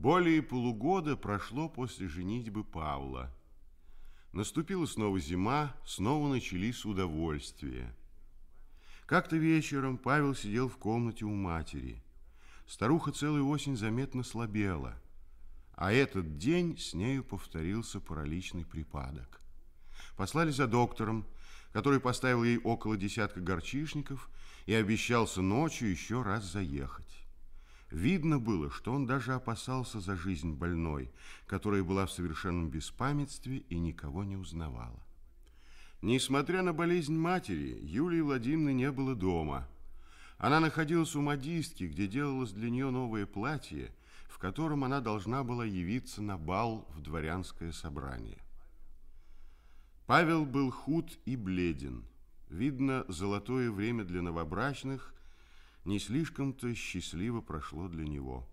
Более полугода прошло после женитьбы Павла. Наступила снова зима, снова начались удовольствия. Как-то вечером Павел сидел в комнате у матери. Старуха целую осень заметно слабела, а этот день с нею повторился параличный припадок. Послали за доктором, который поставил ей около десятка горчишников и обещался ночью еще раз заехать. Видно было, что он даже опасался за жизнь больной, которая была в совершенном беспамятстве и никого не узнавала. Несмотря на болезнь матери, Юлии Владимировны не было дома. Она находилась у модистки, где делалось для нее новое платье, в котором она должна была явиться на бал в дворянское собрание. Павел был худ и бледен. Видно, золотое время для новобрачных не слишком-то счастливо прошло для него.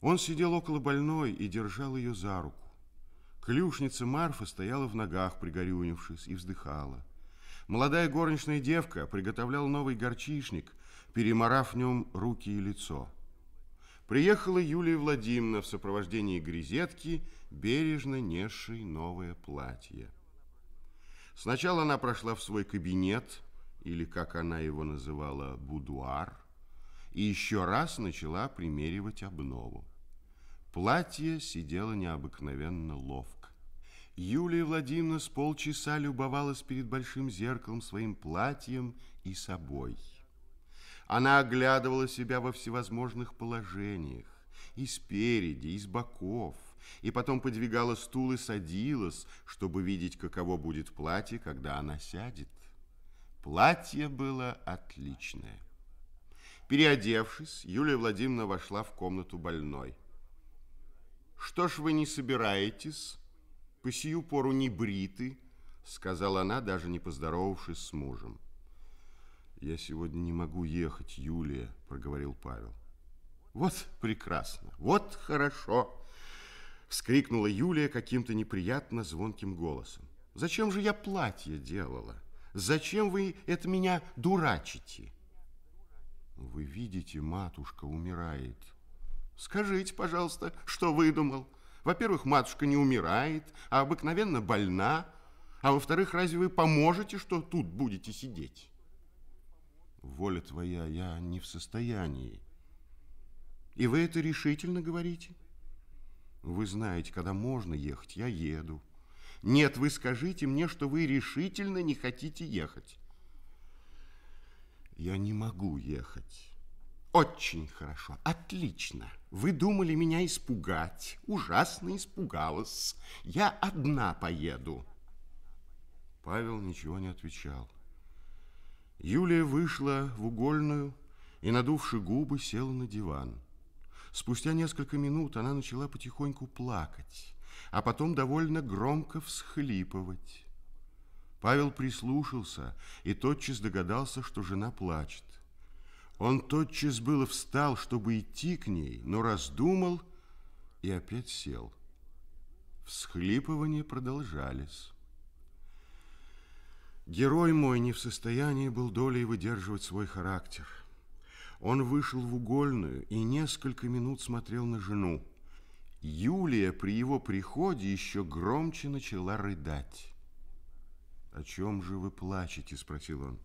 Он сидел около больной и держал ее за руку. Клюшница Марфа стояла в ногах, пригорюнившись, и вздыхала. Молодая горничная девка приготовляла новый горчишник, переморав в нем руки и лицо. Приехала Юлия Владимировна в сопровождении грезетки, бережно несшей новое платье. Сначала она прошла в свой кабинет – или, как она его называла, будуар, и еще раз начала примеривать обнову. Платье сидело необыкновенно ловко. Юлия Владимировна с полчаса любовалась перед большим зеркалом своим платьем и собой. Она оглядывала себя во всевозможных положениях, и спереди, и с боков, и потом подвигала стул и садилась, чтобы видеть, каково будет платье, когда она сядет. Платье было отличное. Переодевшись, Юлия Владимировна вошла в комнату больной. «Что ж вы не собираетесь? По сию пору не бриты», — сказала она, даже не поздоровавшись с мужем. «Я сегодня не могу ехать, Юлия», — проговорил Павел. «Вот прекрасно, вот хорошо», — вскрикнула Юлия каким-то неприятно звонким голосом. «Зачем же я платье делала?» Зачем вы это меня дурачите? Вы видите, матушка умирает. Скажите, пожалуйста, что выдумал? Во-первых, матушка не умирает, а обыкновенно больна. А во-вторых, разве вы поможете, что тут будете сидеть? Воля твоя, я не в состоянии. И вы это решительно говорите? Вы знаете, когда можно ехать, я еду. Нет, вы скажите мне, что вы решительно не хотите ехать. Я не могу ехать. Очень хорошо, отлично. Вы думали меня испугать. Ужасно испугалась. Я одна поеду. Павел ничего не отвечал. Юлия вышла в угольную и, надувши губы, села на диван. Спустя несколько минут она начала потихоньку плакать а потом довольно громко всхлипывать. Павел прислушался и тотчас догадался, что жена плачет. Он тотчас было встал, чтобы идти к ней, но раздумал и опять сел. Всхлипывания продолжались. Герой мой не в состоянии был долей выдерживать свой характер. Он вышел в угольную и несколько минут смотрел на жену. Юлия при его приходе еще громче начала рыдать. «О чем же вы плачете?» – спросил он.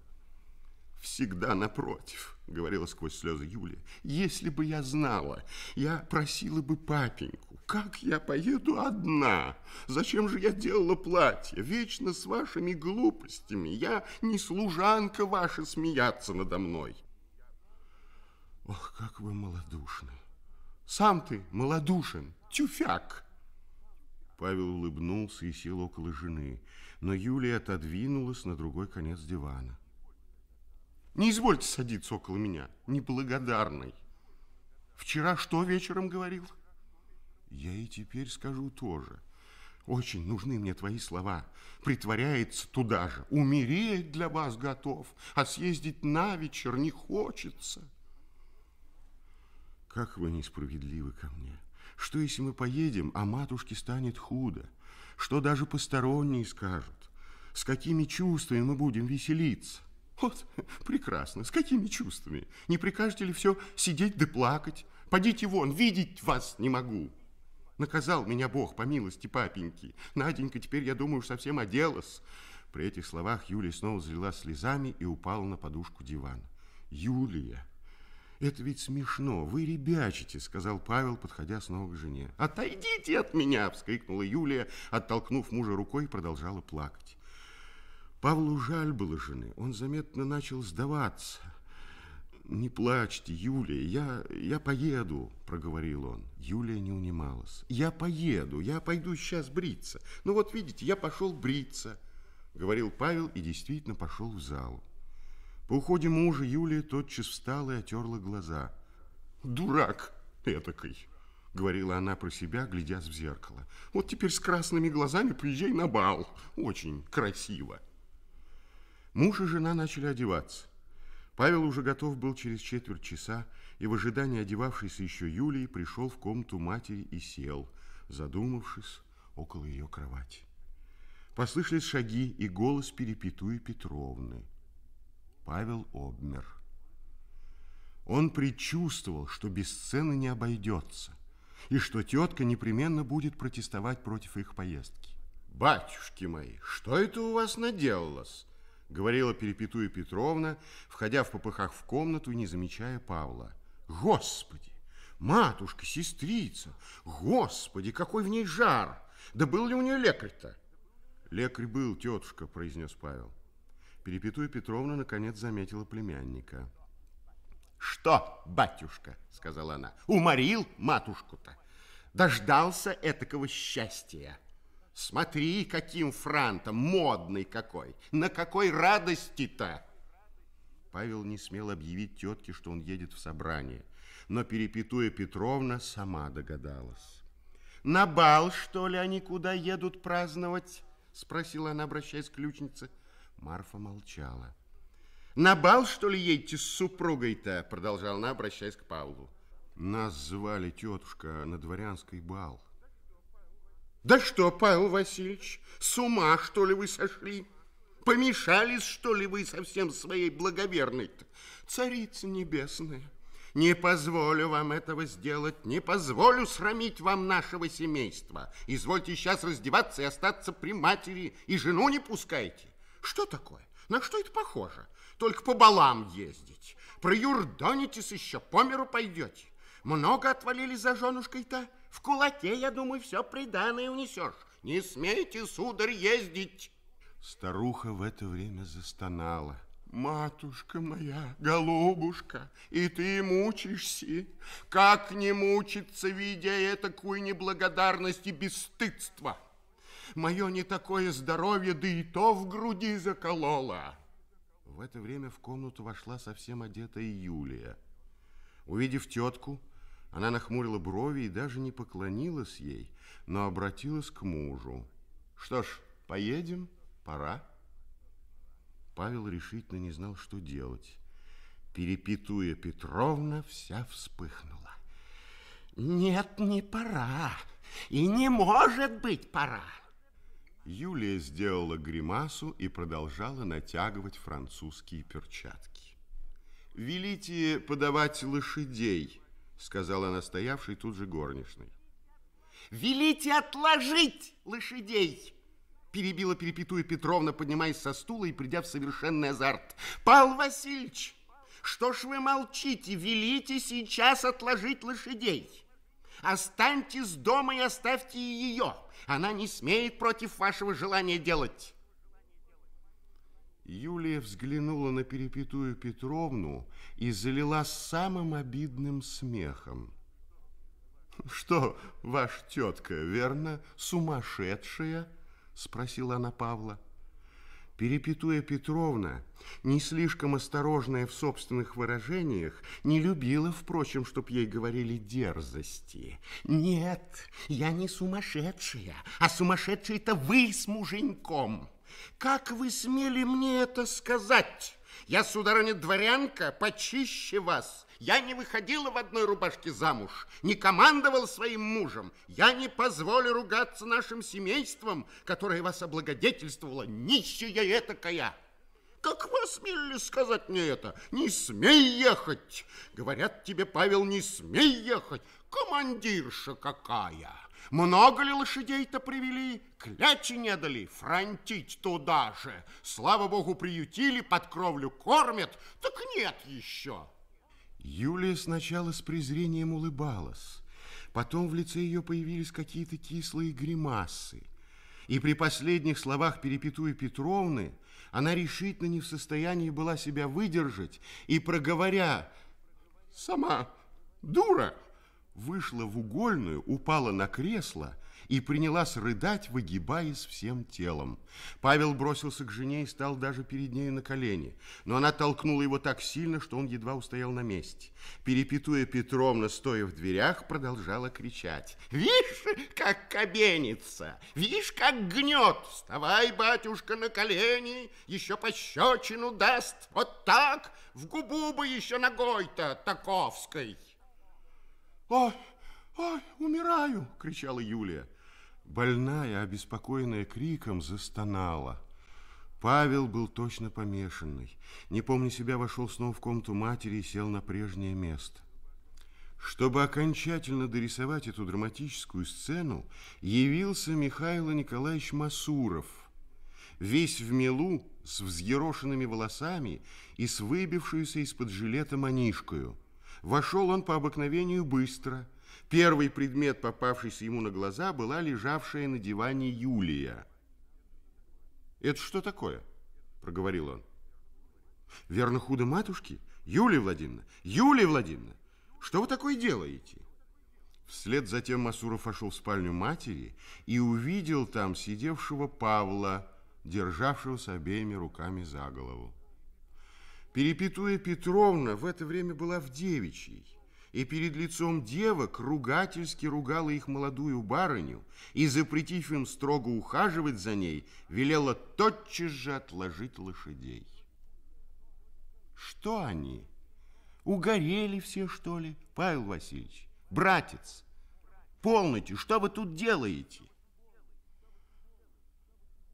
«Всегда напротив», – говорила сквозь слезы Юлия. «Если бы я знала, я просила бы папеньку. Как я поеду одна? Зачем же я делала платье? Вечно с вашими глупостями. Я не служанка ваша смеяться надо мной». «Ох, как вы малодушны! Сам ты малодушен!» тюфяк. Павел улыбнулся и сел около жены, но Юлия отодвинулась на другой конец дивана. Не извольте садиться около меня, неблагодарный. Вчера что вечером говорил? Я и теперь скажу тоже. Очень нужны мне твои слова. Притворяется туда же. Умереть для вас готов, а съездить на вечер не хочется. Как вы несправедливы ко мне что если мы поедем, а матушке станет худо, что даже посторонние скажут, с какими чувствами мы будем веселиться. Вот, прекрасно, с какими чувствами? Не прикажете ли все сидеть да плакать? Подите вон, видеть вас не могу. Наказал меня Бог по милости папеньки. Наденька, теперь, я думаю, уж совсем оделась. При этих словах Юлия снова залила слезами и упала на подушку дивана. Юлия, это ведь смешно, вы ребячите, сказал Павел, подходя снова к жене. Отойдите от меня, вскрикнула Юлия, оттолкнув мужа рукой, продолжала плакать. Павлу жаль было жены, он заметно начал сдаваться. Не плачьте, Юлия, я, я поеду, проговорил он. Юлия не унималась. Я поеду, я пойду сейчас бриться. Ну вот видите, я пошел бриться, говорил Павел и действительно пошел в залу. По уходе мужа Юлия тотчас встала и отерла глаза. «Дурак этакой!» — говорила она про себя, глядя в зеркало. «Вот теперь с красными глазами приезжай на бал. Очень красиво!» Муж и жена начали одеваться. Павел уже готов был через четверть часа, и в ожидании одевавшейся еще Юлии пришел в комнату матери и сел, задумавшись около ее кровати. Послышались шаги и голос Перепетуи Петровны. Павел обмер. Он предчувствовал, что без сцены не обойдется, и что тетка непременно будет протестовать против их поездки. «Батюшки мои, что это у вас наделалось?» — говорила Перепетуя Петровна, входя в попыхах в комнату и не замечая Павла. «Господи! Матушка, сестрица! Господи, какой в ней жар! Да был ли у нее лекарь-то?» «Лекарь был, тетушка», — произнес Павел. Перепетуя Петровна наконец заметила племянника. «Что, батюшка?» — сказала она. «Уморил матушку-то! Дождался этакого счастья! Смотри, каким франтом, модный какой! На какой радости-то!» Павел не смел объявить тетке, что он едет в собрание, но перепетуя Петровна сама догадалась. «На бал, что ли, они куда едут праздновать?» — спросила она, обращаясь к ключнице. — Марфа молчала. «На бал, что ли, едете с супругой-то?» Продолжал она, обращаясь к Павлу. «Нас звали, тетушка, на дворянский бал». «Да что, Павел Васильевич, с ума, что ли, вы сошли? Помешались, что ли, вы совсем своей благоверной-то? Царица небесная, не позволю вам этого сделать, не позволю срамить вам нашего семейства. Извольте сейчас раздеваться и остаться при матери, и жену не пускайте». Что такое? На что это похоже? Только по балам ездить. Проюрдонитесь еще, по миру пойдете. Много отвалили за женушкой-то. В кулаке, я думаю, все приданное унесешь. Не смейте, сударь, ездить. Старуха в это время застонала. Матушка моя, голубушка, и ты мучишься. Как не мучиться, видя это, такую неблагодарность и бесстыдство? Мое не такое здоровье, да и то в груди закололо. В это время в комнату вошла совсем одетая Юлия. Увидев тетку, она нахмурила брови и даже не поклонилась ей, но обратилась к мужу. «Что ж, поедем? Пора». Павел решительно не знал, что делать. Перепитуя Петровна вся вспыхнула. «Нет, не пора, и не может быть пора. Юлия сделала гримасу и продолжала натягивать французские перчатки. «Велите подавать лошадей», — сказала она стоявшей тут же горничной. «Велите отложить лошадей!» перебила Перепетуя Петровна, поднимаясь со стула и придя в совершенный азарт. «Пал Васильевич, что ж вы молчите? Велите сейчас отложить лошадей. Останьтесь дома и оставьте ее. Она не смеет против вашего желания делать. Юлия взглянула на Перепетую Петровну и залила самым обидным смехом. «Что, ваша тетка, верно, сумасшедшая?» – спросила она Павла. Перепетуя Петровна, не слишком осторожная в собственных выражениях, не любила, впрочем, чтоб ей говорили дерзости. «Нет, я не сумасшедшая, а сумасшедшие-то вы с муженьком! Как вы смели мне это сказать? Я, сударыня, дворянка, почище вас!» Я не выходила в одной рубашке замуж, не командовала своим мужем. Я не позволю ругаться нашим семейством, которое вас облагодетельствовало, нищая этакая. Как вы смели сказать мне это? Не смей ехать! Говорят тебе, Павел, не смей ехать. Командирша какая! Много ли лошадей-то привели? Клячи не дали, фронтить туда же. Слава богу, приютили, под кровлю кормят. Так нет еще. Юлия сначала с презрением улыбалась, потом в лице ее появились какие-то кислые гримасы, и при последних словах Перепетуи Петровны она решительно не в состоянии была себя выдержать, и, проговоря «сама дура», вышла в угольную, упала на кресло – и принялась рыдать, выгибаясь всем телом. Павел бросился к жене и стал даже перед ней на колени, но она толкнула его так сильно, что он едва устоял на месте. Перепетуя Петровна, стоя в дверях, продолжала кричать. «Вишь, как кабенится! Вишь, как гнет! Вставай, батюшка, на колени! Еще пощечину даст! Вот так! В губу бы еще ногой-то таковской!» «Ой, ой, умираю!» – кричала Юлия. Больная, обеспокоенная криком, застонала. Павел был точно помешанный. Не помня себя, вошел снова в комнату матери и сел на прежнее место. Чтобы окончательно дорисовать эту драматическую сцену, явился Михаил Николаевич Масуров, весь в мелу, с взъерошенными волосами и с выбившуюся из-под жилета манишкою. Вошел он по обыкновению быстро – Первый предмет, попавшийся ему на глаза, была лежавшая на диване Юлия. «Это что такое?» – проговорил он. «Верно, худо матушки? Юлия Владимировна! Юлия Владимировна! Что вы такое делаете?» Вслед затем Масуров вошел в спальню матери и увидел там сидевшего Павла, державшегося обеими руками за голову. Перепетуя Петровна в это время была в девичьей и перед лицом девок ругательски ругала их молодую барыню и, запретив им строго ухаживать за ней, велела тотчас же отложить лошадей. Что они? Угорели все, что ли? Павел Васильевич, братец, полноте, что вы тут делаете?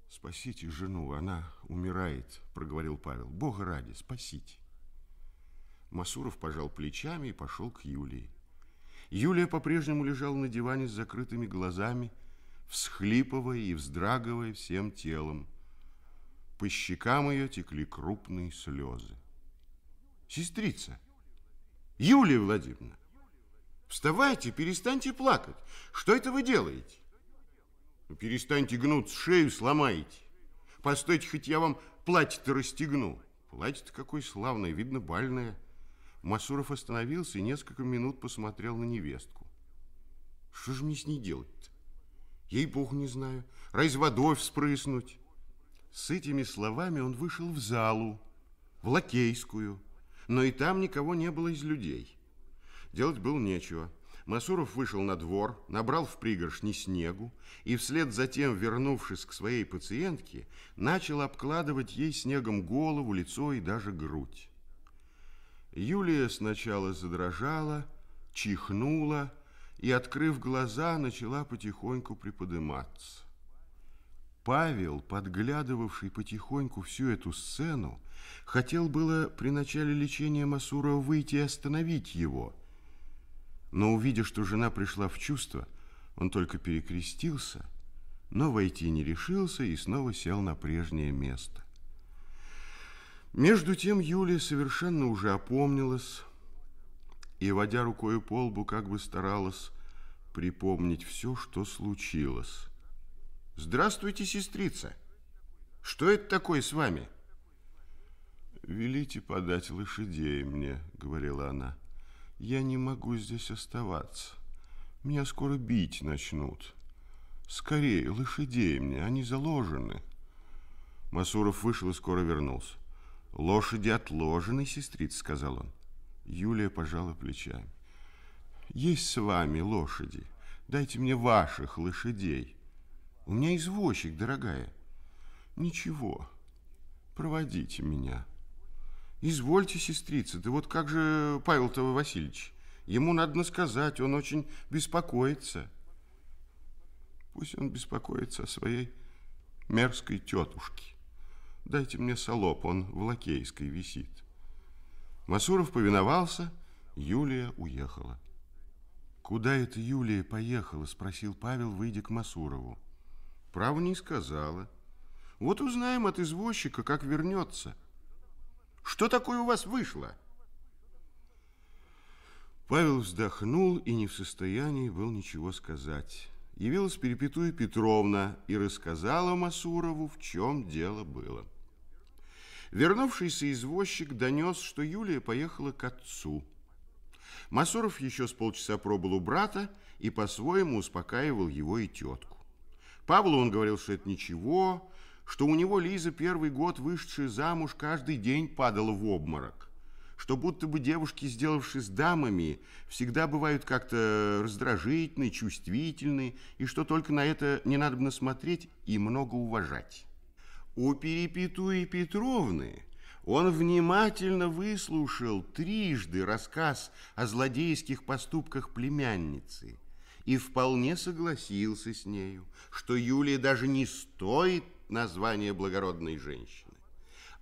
Спасите жену, она умирает, проговорил Павел. Бога ради, спасите. Масуров пожал плечами и пошел к Юлии. Юлия по-прежнему лежала на диване с закрытыми глазами, всхлипывая и вздрагивая всем телом. По щекам ее текли крупные слезы. «Сестрица! Юлия Владимировна! Вставайте, перестаньте плакать! Что это вы делаете?» «Ну, «Перестаньте гнуть шею сломаете! Постойте, хоть я вам платье-то расстегну!» «Платье-то какое славное, видно, бальное!» Масуров остановился и несколько минут посмотрел на невестку. Что же мне с ней делать-то? ей бог не знаю. Разве водой вспрыснуть? С этими словами он вышел в залу, в лакейскую, но и там никого не было из людей. Делать было нечего. Масуров вышел на двор, набрал в пригоршни снегу и вслед за тем, вернувшись к своей пациентке, начал обкладывать ей снегом голову, лицо и даже грудь. Юлия сначала задрожала, чихнула и, открыв глаза, начала потихоньку приподниматься. Павел, подглядывавший потихоньку всю эту сцену, хотел было при начале лечения Масурова выйти и остановить его. Но увидя, что жена пришла в чувство, он только перекрестился, но войти не решился и снова сел на прежнее место. Между тем Юлия совершенно уже опомнилась и, водя рукой по лбу, как бы старалась припомнить все, что случилось. «Здравствуйте, сестрица! Что это такое с вами?» «Велите подать лошадей мне», — говорила она. «Я не могу здесь оставаться. Меня скоро бить начнут. Скорее, лошадей мне, они заложены». Масуров вышел и скоро вернулся. Лошади отложены, сестрица, сказал он. Юлия пожала плечами. Есть с вами лошади. Дайте мне ваших лошадей. У меня извозчик, дорогая. Ничего, проводите меня. Извольте, сестрица, да вот как же Павел-то Васильевич? Ему надо сказать, он очень беспокоится. Пусть он беспокоится о своей мерзкой тетушке. Дайте мне солоп, он в Лакейской висит. Масуров повиновался, Юлия уехала. Куда это Юлия поехала, спросил Павел, выйдя к Масурову. Право не сказала. Вот узнаем от извозчика, как вернется. Что такое у вас вышло? Павел вздохнул и не в состоянии был ничего сказать. Явилась Перепетуя Петровна и рассказала Масурову, в чем дело было. Вернувшийся извозчик донес, что Юлия поехала к отцу. Масуров еще с полчаса пробыл у брата и по-своему успокаивал его и тетку. Павлу он говорил, что это ничего, что у него Лиза первый год, вышедшая замуж, каждый день падала в обморок, что будто бы девушки, сделавшись дамами, всегда бывают как-то раздражительны, чувствительны, и что только на это не надо смотреть и много уважать. У Перепетуи Петровны он внимательно выслушал трижды рассказ о злодейских поступках племянницы и вполне согласился с нею, что Юлия даже не стоит названия благородной женщины.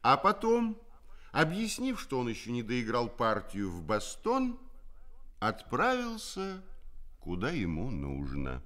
А потом, объяснив, что он еще не доиграл партию в бастон, отправился куда ему нужно.